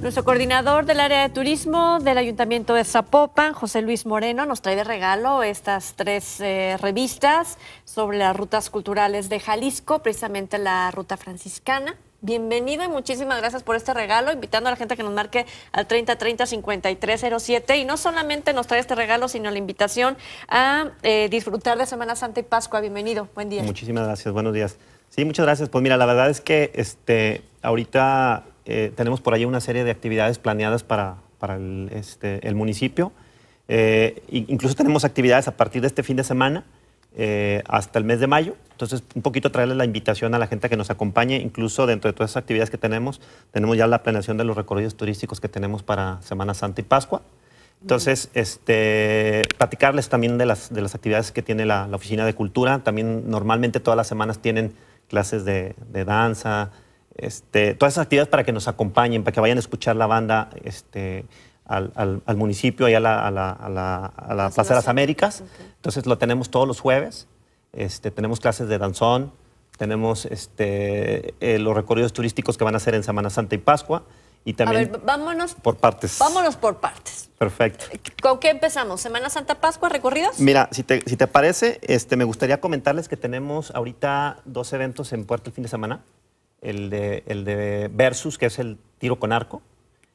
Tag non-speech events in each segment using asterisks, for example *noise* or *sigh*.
Nuestro coordinador del área de turismo del Ayuntamiento de Zapopan, José Luis Moreno, nos trae de regalo estas tres eh, revistas sobre las rutas culturales de Jalisco, precisamente la ruta franciscana, bienvenido y muchísimas gracias por este regalo, invitando a la gente que nos marque al 3030-5307 y no solamente nos trae este regalo, sino la invitación a eh, disfrutar de Semana Santa y Pascua. Bienvenido, buen día. Muchísimas gracias, buenos días. Sí, muchas gracias. Pues mira, la verdad es que este, ahorita eh, tenemos por ahí una serie de actividades planeadas para, este, el, municipio. Eh, incluso tenemos actividades a partir de este fin de semana hasta el mes de mayo. Entonces, un poquito traerles la invitación a la gente que nos acompañe, incluso dentro de todas esas actividades que tenemos, tenemos ya la planeación de los recorridos turísticos que tenemos para Semana Santa y Pascua. Entonces, este, platicarles también de las, de las actividades que tiene la, Oficina de Cultura. También normalmente todas las semanas tienen clases de, de danza, este, todas esas actividades para que nos acompañen, para que vayan a escuchar la banda este, al, al, municipio ahí a la, a la, Plaza de las Américas. Entonces lo tenemos todos los jueves. Este, tenemos clases de danzón, tenemos este, eh, los recorridos turísticos que van a hacer en Semana Santa y Pascua. Y también a ver, vámonos por partes. Vámonos por partes. Perfecto. ¿Con qué empezamos? ¿Semana Santa Pascua, recorridos? Mira, si te, parece, este, me gustaría comentarles que tenemos ahorita dos eventos en Puerto el fin de semana. El de, el de Versus, que es el tiro con arco.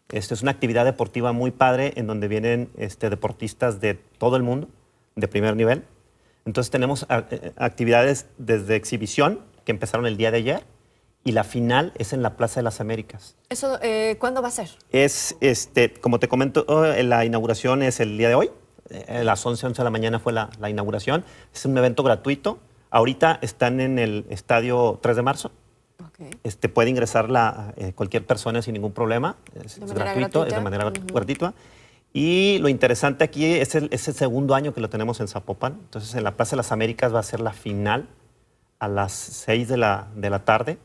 Este es una actividad deportiva muy padre en donde vienen este, deportistas de todo el mundo, de primer nivel. Entonces tenemos eh, eh, actividades desde exhibición, que empezaron el día de ayer, y la final es en la Plaza de las Américas. ¿Eso eh, cuándo va a ser? Es, este, como te comento, la inauguración es el día de hoy. A las 11, 11 de la mañana fue la, inauguración. Es un evento gratuito. Ahorita están en el estadio 3 de marzo. Este, puede ingresar la, cualquier persona sin ningún problema. Es, gratuito, es de manera gratuita. Y lo interesante aquí es el, segundo año que lo tenemos en Zapopan. Entonces, en la Plaza de las Américas va a ser la final a las 6 de la, de la tarde.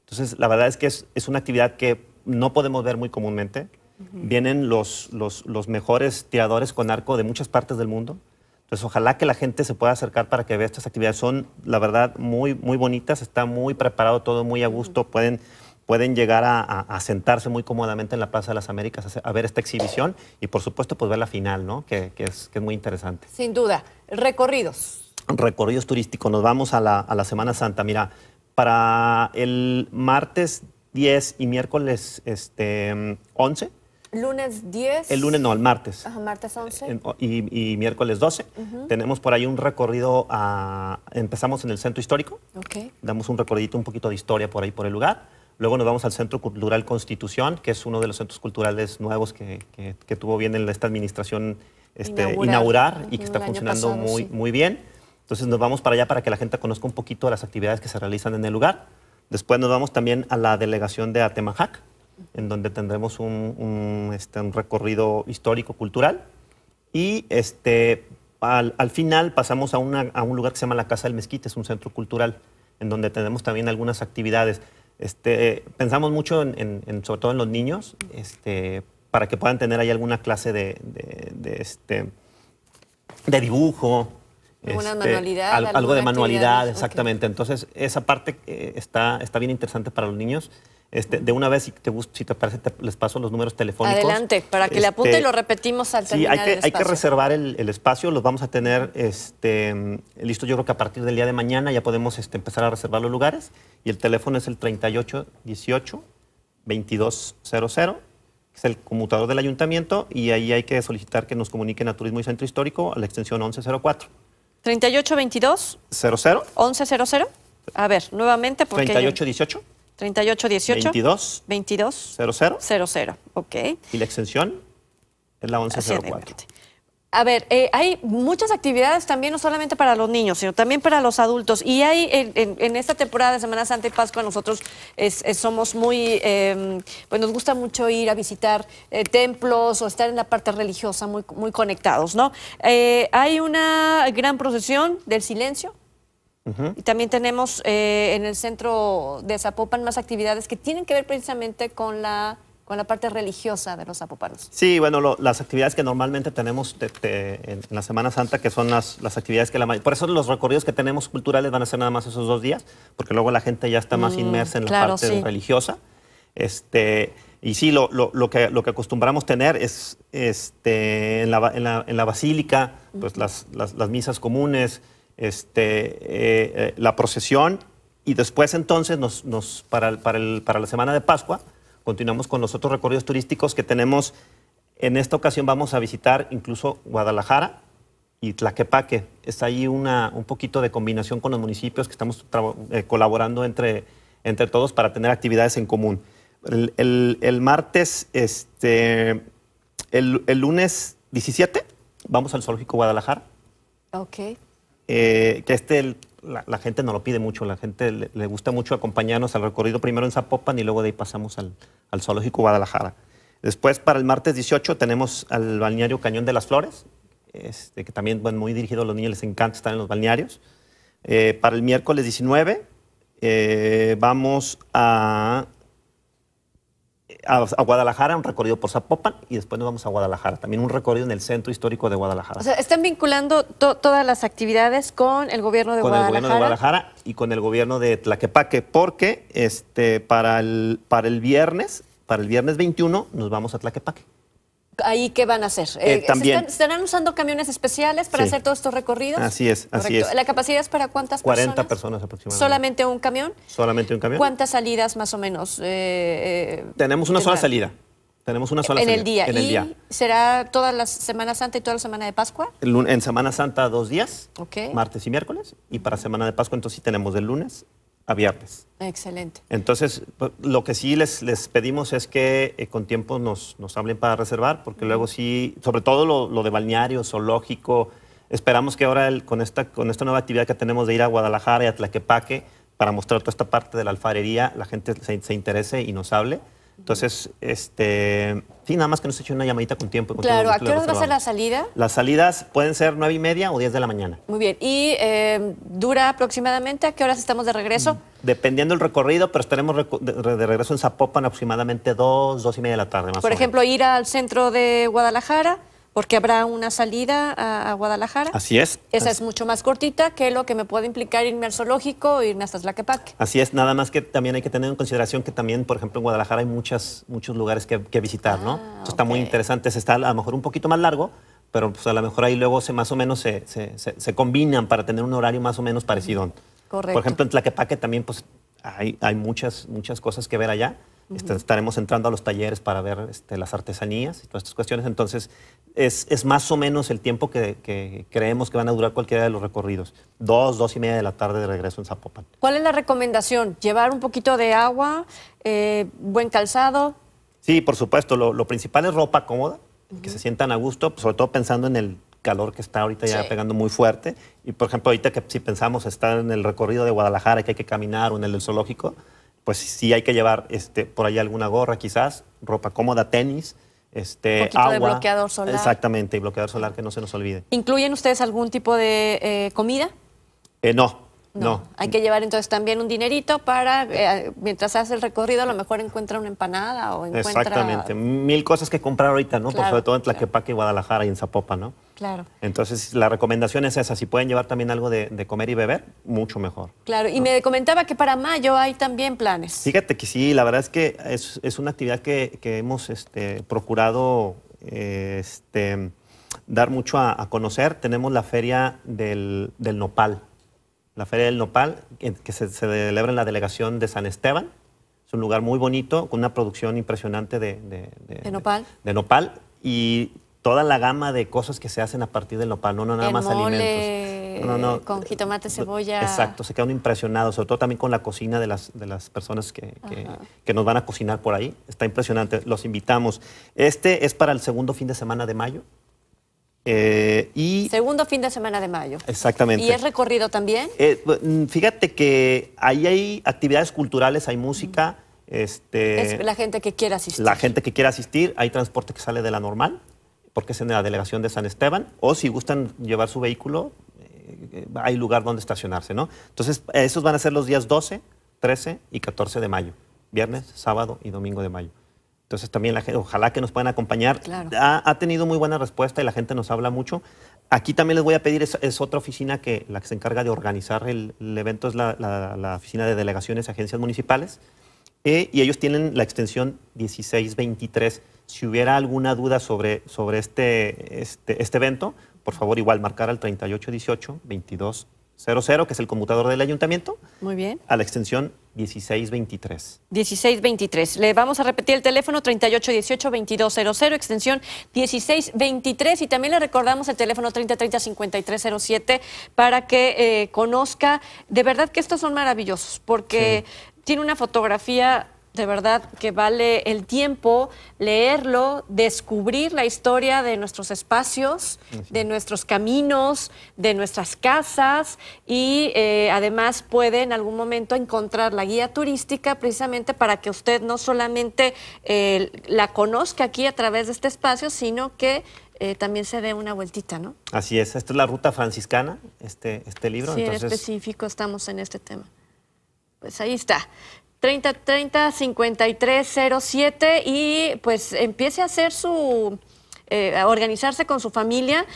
Entonces, la verdad es que es, una actividad que no podemos ver muy comúnmente. Vienen los, los, mejores tiradores con arco de muchas partes del mundo. Entonces, ojalá que la gente se pueda acercar para que vea estas actividades. Son, la verdad, muy, muy bonitas, está muy preparado todo, muy a gusto. Pueden pueden llegar a, sentarse muy cómodamente en la Plaza de las Américas a, ver esta exhibición y por supuesto pues ver la final, ¿no? Que, es, que es muy interesante. Sin duda, recorridos. Recorridos turísticos, nos vamos a la, a la Semana Santa. Mira, para el martes 10 y miércoles este, 11. Lunes 10. El lunes no, el martes. Ajá, martes 11. Y, miércoles 12. Tenemos por ahí un recorrido a... Empezamos en el centro histórico. Ok. Damos un recorrido un poquito de historia por ahí, por el lugar Luego nos vamos al Centro Cultural Constitución, que es uno de los centros culturales nuevos que, tuvo bien en esta administración este, inaugurar, y que está funcionando muy, muy bien. Entonces nos vamos para allá para que la gente conozca un poquito las actividades que se realizan en el lugar. Después nos vamos también a la delegación de Atemajac, en donde tendremos un, este, recorrido histórico-cultural. Y este, al, final pasamos a, a un lugar que se llama la Casa del Mezquite, es un centro cultural, en donde tenemos también algunas actividades. Este, pensamos mucho en, sobre todo en los niños, este, para que puedan tener ahí alguna clase de este, dibujo, este, algo de manualidad, exactamente. Entonces, esa parte eh, está, está bien interesante para los niños. Este, de una vez, si te, si te parece, les paso los números telefónicos. Adelante, para que le apunte y este, lo repetimos al terminar Sí, hay que, hay que reservar el, espacio, los vamos a tener este, listo yo creo que a partir del día de mañana ya podemos empezar a reservar los lugares y el teléfono es el 3818-2200, que es el conmutador del ayuntamiento y ahí hay que solicitar que nos comuniquen a Turismo y Centro Histórico a la extensión 1104. 3822. 00. 1100. A ver, nuevamente. Porque 3818. 3818. 22. 22. 00. 00. Ok. Y la extensión es la 1104 a ver, eh, hay muchas actividades también, no solamente para los niños, sino también para los adultos. Y hay en, esta temporada de Semana Santa y Pascua, nosotros somos muy, em, pues nos gusta mucho ir a visitar eh, templos o estar en la parte religiosa muy, muy conectados, ¿no? Eh, hay una gran procesión del silencio. Y también tenemos en el centro de Zapopan más actividades que tienen que ver precisamente con la con la parte religiosa de los apóparos. Sí, bueno, las actividades que normalmente tenemos en, la Semana Santa, que son las, las actividades que la Por eso los recorridos que tenemos culturales van a ser nada más esos dos días, porque luego la gente ya está más mm, inmersa en la parte religiosa. Este, y sí, lo, que, lo que acostumbramos tener es este, en, la, basílica, pues las, misas comunes, este, eh, eh, la procesión, y después entonces nos, nos para, para, el, para la Semana de Pascua Continuamos con los otros recorridos turísticos que tenemos. En esta ocasión vamos a visitar incluso Guadalajara y Tlaquepaque. Está ahí una, un poquito de combinación con los municipios que estamos eh, colaborando entre, entre todos para tener actividades en común. El, martes, este, el, lunes 17, vamos al Zoológico Guadalajara. Ok. Eh, que este la, gente no lo pide mucho, la gente le, gusta mucho acompañarnos al recorrido primero en Zapopan y luego de ahí pasamos al, Zoológico Guadalajara. Después, para el martes 18, tenemos al balneario Cañón de las Flores, este, que también bueno, muy dirigido a los niños, les encanta estar en los balnearios. Eh, para el miércoles 19, eh, vamos a a, Guadalajara, un recorrido por Zapopan y después nos vamos a Guadalajara. También un recorrido en el centro histórico de Guadalajara. O sea, están vinculando todas las actividades con el gobierno de Guadalajara. Con el gobierno de Guadalajara y con el gobierno de Tlaquepaque, porque este, para, el, para el viernes, para el viernes 21, nos vamos a Tlaquepaque. ¿Ahí qué van a hacer? Eh, eh, también. ¿Estarán usando camiones especiales para hacer todos estos recorridos? Así es, así es. ¿La capacidad es para cuántas personas? 40 personas aproximadamente. ¿Solamente un camión? Solamente un camión. ¿Cuántas salidas más o menos? Eh, tenemos una sola salida. Tenemos una sola en El día. En el ¿Y día. ¿Será toda la Semana Santa y toda la Semana de Pascua? En Semana Santa dos días, martes y miércoles. Y para Semana de Pascua entonces sí tenemos del lunes a Excelente. Entonces, pues, lo que sí les, les pedimos es que eh, con tiempo nos, nos hablen para reservar, porque luego sí, sobre todo lo, lo de balneario, zoológico, esperamos que ahora con, esta, con esta nueva actividad que tenemos de ir a Guadalajara y a Tlaquepaque para mostrar toda esta parte de la alfarería, la gente se, se interese y nos hable. Entonces, este, sí, nada más que nos eche una llamadita con tiempo. claro, ¿a qué hora va a ser la salida? Las salidas pueden ser nueve y media o 10 de la mañana. Muy bien, ¿y eh, dura aproximadamente a qué horas estamos de regreso? Mm, dependiendo del recorrido, pero estaremos de regreso en Zapopan aproximadamente dos, dos y media de la tarde más Por ejemplo, ir al centro de Guadalajara porque habrá una salida a, Guadalajara. Así es. Esa es mucho más cortita que lo que me puede implicar irme al zoológico o irme hasta Tlaquepaque. Así es, nada más que también hay que tener en consideración que también, por ejemplo, en Guadalajara hay muchas, muchos lugares que, visitar, ¿no? Ah, Eso está muy interesante, se está a lo mejor un poquito más largo, pero pues a lo mejor ahí luego se, más o menos se, se, combinan para tener un horario más o menos parecido. Correcto. Por ejemplo, en Tlaquepaque también pues, hay, hay muchas, muchas cosas que ver allá. Este, estaremos entrando a los talleres para ver este, las artesanías y todas estas cuestiones. Entonces, es, más o menos el tiempo que, creemos que van a durar cualquiera de los recorridos. Dos, dos y media de la tarde de regreso en Zapopan. ¿Cuál es la recomendación? ¿Llevar un poquito de agua, eh, buen calzado? Sí, por supuesto. Lo, principal es ropa cómoda, que se sientan a gusto, pues, sobre todo pensando en el calor que está ahorita ya pegando muy fuerte. Y por ejemplo, ahorita que si pensamos estar en el recorrido de Guadalajara, que hay que caminar o en el del zoológico, pues sí hay que llevar este, por ahí alguna gorra quizás, ropa cómoda, tenis, este, agua. de bloqueador solar. Exactamente, y bloqueador solar que no se nos olvide. ¿Incluyen ustedes algún tipo de eh, comida? Eh, no, no, Hay que llevar entonces también un dinerito para, eh, mientras hace el recorrido, a lo mejor encuentra una empanada o encuentra... Exactamente, mil cosas que comprar ahorita, ¿no? Por sobre todo en Tlaquepaque, y Guadalajara y en Zapopa, ¿no? Claro. Entonces, la recomendación es esa. Si pueden llevar también algo de, comer y beber, mucho mejor. Claro, y me comentaba que para mayo hay también planes. Fíjate que sí, la verdad es que es, una actividad que, hemos este, procurado este, dar mucho a, conocer. Tenemos la feria del, nopal. La feria del nopal, que, se, celebra en la delegación de San Esteban. Es un lugar muy bonito, con una producción impresionante de, nopal. de nopal. Y toda la gama de cosas que se hacen a partir del nopal, no, no nada más alimentos. No, no, con jitomate, cebolla. Exacto, se quedan impresionados, sobre todo también con la cocina de las, de las personas que, nos van a cocinar por ahí. Está impresionante, los invitamos. Este es para el segundo fin de semana de mayo. Eh, y Segundo fin de semana de mayo. Exactamente. ¿Y es recorrido también? Eh, mm, fíjate que ahí hay actividades culturales, hay música. Mm. Este, es la gente que quiere asistir. La gente que quiera asistir, hay transporte que sale de la normal porque es en la delegación de San Esteban, o si gustan llevar su vehículo, eh, eh, hay lugar donde estacionarse, ¿no? Entonces, esos van a ser los días 12, 13 y 14 de mayo, viernes, sábado y domingo de mayo. Entonces también la ojalá que nos puedan acompañar. Ha, tenido muy buena respuesta y la gente nos habla mucho. Aquí también les voy a pedir, es, otra oficina que la que se encarga de organizar el, evento, es la, la, oficina de delegaciones y agencias municipales. E, y ellos tienen la extensión 1623. Si hubiera alguna duda sobre, sobre este, este, este evento, por favor igual marcar al 3818-2200, que es el conmutador del ayuntamiento. Muy bien. A la extensión 1623. 1623. Le vamos a repetir el teléfono 3818-2200, extensión 1623. Y también le recordamos el teléfono 3030-5307 para que eh, conozca. De verdad que estos son maravillosos, porque tiene una fotografía de verdad que vale el tiempo leerlo, descubrir la historia de nuestros espacios, de nuestros caminos, de nuestras casas y eh, además puede en algún momento encontrar la guía turística precisamente para que usted no solamente eh, la conozca aquí a través de este espacio, sino que eh, también se dé una vueltita, ¿no? Así es, esta es la ruta franciscana, este, este libro. Sí, en específico estamos en este tema. Pues ahí está. 30 30 53 y pues empiece a hacer su eh, a organizarse con su familia.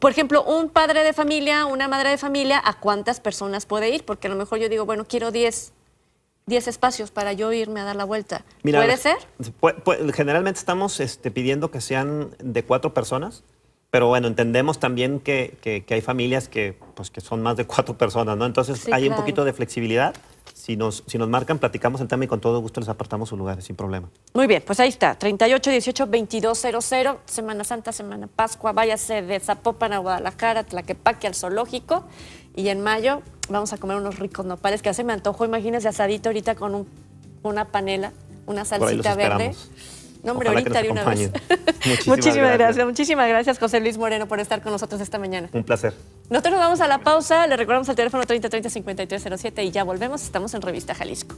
Por ejemplo, un padre de familia, una madre de familia, ¿a cuántas personas puede ir? Porque a lo mejor yo digo, bueno, quiero 10, 10 espacios para yo irme a dar la vuelta. ¿Puede ser? generalmente estamos este, pidiendo que sean de cuatro personas. Pero bueno, entendemos también que, hay familias que, pues, que son más de cuatro personas, ¿no? Entonces hay un poquito de flexibilidad. Si nos, si nos marcan, platicamos el tema y con todo gusto les apartamos su lugar, sin problema. Muy bien, pues ahí está, 3818-2200, Semana Santa, Semana Pascua, váyase de Zapopan a Guadalajara, Tlaquepaque al zoológico y en mayo vamos a comer unos ricos nopales que hace me antojo, imagínense asadito ahorita con un, una panela, una salsita verde. No, ahorita de una vez. *laughs* Muchísimas, gracias. Muchísimas gracias, José Luis Moreno, por estar con nosotros esta mañana. Un placer. Nosotros nos vamos a la pausa. Le recordamos el teléfono 3030-5307 y ya volvemos. Estamos en Revista Jalisco.